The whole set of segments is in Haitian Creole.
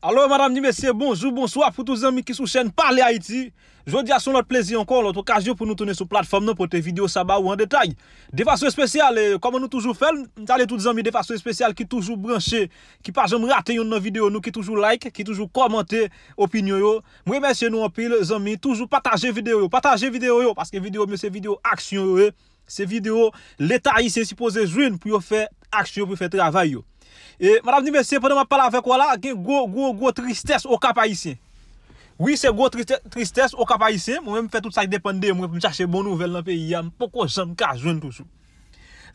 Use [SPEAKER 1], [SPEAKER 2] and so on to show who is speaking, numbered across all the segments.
[SPEAKER 1] Alo, madame ni mesye, bonjou, bonsoa pou tou zanmi ki sou chen pale Haiti. Jou di asoun lot plezi ankon, lot wakaj yo pou nou tounen sou platform nou pou te video sa ba ou an detay. De fasyon espesyal, komon nou toujou fel, talen tout zanmi de fasyon espesyal ki toujou branche, ki pajam rate yon nan video nou, ki toujou like, ki toujou komante, opinyon yo. Mwen mesye nou anpil, zanmi, toujou pataje video yo, pataje video yo, paske video mi se video aksyon yo e, se video letay se si pose zwin pou yo fe aksyon, pou fe travay yo. E, madame Nimesye, pwede m apalavek wala, ge gwo tristese okapayise. Oui, se gwo tristese okapayise, mwen m fè tout sa y depande, mwen m chache bon nouvel nan peyi ya, m poko jam kajwen tou sou.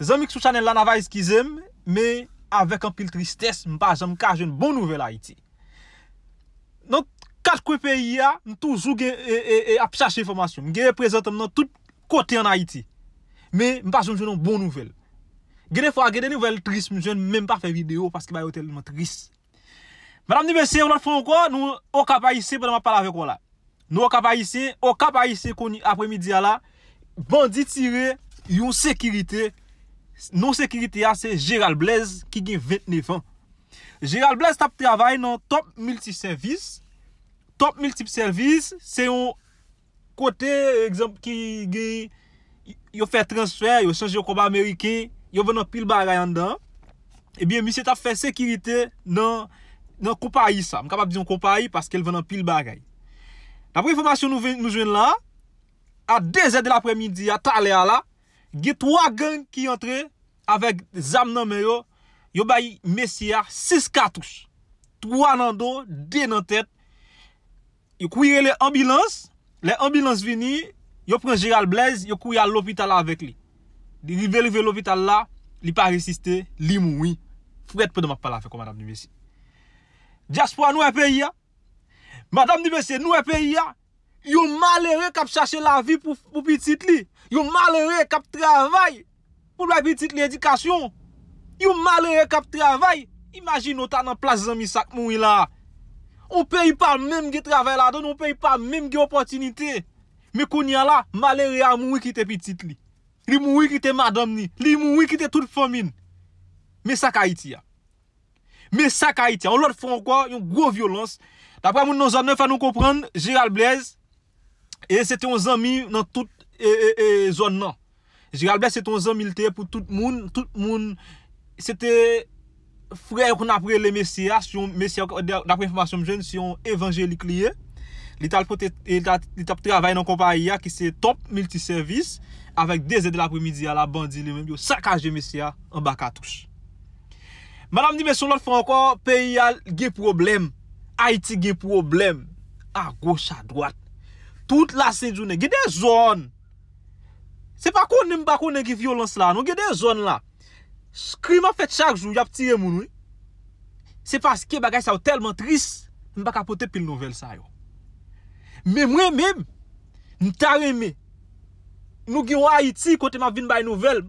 [SPEAKER 1] Zan mik sou chanel la navayis ki zem, me avèk an pil tristese, m pa jam kajwen bon nouvel a iti. Non, kaj kwe peyi ya, m toujou ge ap chache informasyon, ge reprezentam nan tout kote an a iti. Me, m pa jam jounan bon nouvel. Gede fwa gede nou vel tris mou jwen menm pa fe video Paske bayo telman tris Madame Nibese ou not fwen kon Nou o kapayise pou nan pa lave kon la Nou o kapayise O kapayise kon apre midi ala Bandi tire yon sekirite Non sekirite a se Gerald Blaise ki gen 29 an Gerald Blaise tap travay Nan top multiservis Top multiservis Se yon kote Ekzamp ki gen Yo fe transfer yo sanj yo koba Amerike yo vè nan pil bagay an dan, ebyen misye ta fè sekirite nan kopayi sa, mkabab diyon kopayi, paske lè vè nan pil bagay. Dapre informasyon nou jwen la, a de zè de l'apremidi, a ta lè a la, ge 3 gen ki yon tre, avek zam nan mè yo, yo bayi mesya 6 katous, 3 nan do, 2 nan tèt, yo kouyre le ambilans, le ambilans vini, yo pren Gérald Blaise, yo kouyre l'opital avèk li. Li ve li ve lopi tal la, li pa resiste, li moui. Fou et pe de map pala fe kon Madame Nibessi. Jaspo an nou e pe ya? Madame Nibessi, nou e pe ya? Yo malere kap chache la vi pou pitit li. Yo malere kap travay pou la pitit li edikasyon. Yo malere kap travay. Imagine ou ta nan plazan misak moui la. Ou pe yi pa menm ge travay la don, ou pe yi pa menm ge opotinite. Me konya la, malere a moui ki te pitit li. Li mou wikite madam ni, li mou wikite tout fomine. Mè sakayitya. Mè sakayitya. On lòt fò an kwa yon gwo violans. Dapre moun nan zon nan fò an nou kompran, Gérald Blaise, e sete yon zanmi nan tout zon nan. Gérald Blaise sete yon zanmi lte pou tout moun, tout moun. Sete frè yon kon apre le messia, messia dapre informasyon mwen jen, si yon evanje li kliye. Li tap trabay nan kompany ya, ki se top multiservis. avèk de zè de la premidia la bandi li mèm yo sakajè mesya an baka touche manam di me sou lòt fò ankon pe yal ge problem Haiti ge problem a goch a dwat tout la sejounen ge de zon se pa konen bako nen ki violans la non ge de zon la skri ma fèt chak zoun yap tire moun se pa skè bagay sa ou telman tris an baka pote pil nouvel sa yo mè mwè mèm n tarè mè Nou genwa Haiti, kote ma vin bay nouvel,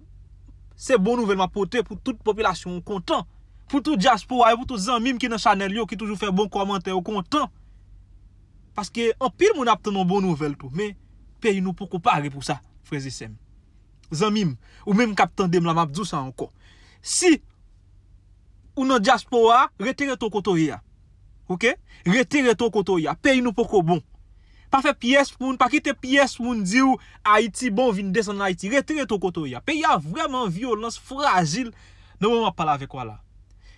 [SPEAKER 1] se bon nouvel ma pote, pou tout populasyon kontan. Pou tout jaspo a, pou tout zanmim ki nan chanel yo, ki toujou fe bon komante, yo kontan. Paske anpil moun ap tenon bon nouvel tou, me peyi nou poko pare pou sa, frezi sem. Zanmim, ou menm kapten dem la map djousa anko. Si, ou nan jaspo a, rete reto koto ya. Ouke, rete reto koto ya, peyi nou poko bon. pa fè piyes pou moun, pa ki te piyes pou moun di ou Haiti bon vin desan na Haiti, retire to koto ya. Pei ya vreman violans fragil, nan mwen wap pale avek wala.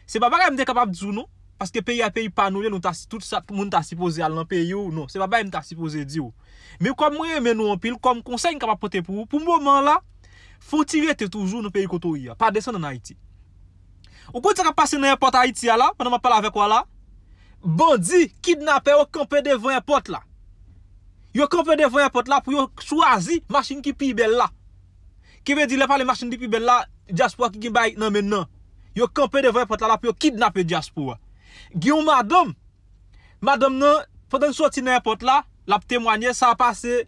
[SPEAKER 1] Se baba yon dekabab di sou nou, paske pei ya pei panou, yon nou ta si tout sa, moun ta si pose al nan pei yo ou nou, se baba yon ta si pose di yo. Me kwa mwen menou an pil, kwa mwen konsey yon kaba pote pou, pou mwoman la, foutire te toujou nan pei koto ya, pa desan nan Haiti. Ou kwa ti ka pase nan yon pote Haiti ya la, mwen mwen pale avek wala, bon di kidnapè Yon kompe devon yon pot la pou yon swazi masin ki pibella. Ki ve di le pale masin di pibella, jaspo a ki ki bayi, nan men nan. Yon kompe devon yon pot la pou yon kidnap e jaspo a. Gyon madam, madam nan, poden soti nan yon pot la, la pou temwanyen, sa a pase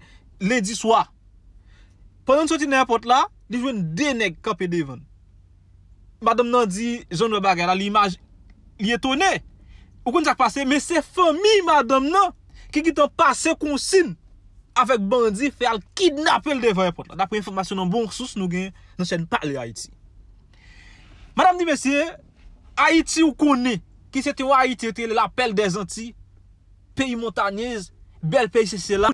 [SPEAKER 1] ledi swa. Poden soti nan yon pot la, di jwen deneg kompe devon. Madam nan di, jounwe bagay la, li imaj, li etone. Ou kon jak pase, me se fomi madam nan. Ki git an pase konsin avèk bandi fè al kidnapèl devè epot. Dapè informasyon an bon rsous nou gen nan chen pa lè Haiti. Madame di Messie, Haiti ou konè? Ki se te wè Haiti etè lè l'apel de zanti? Pèi montagnèz, bel pèi se sè la.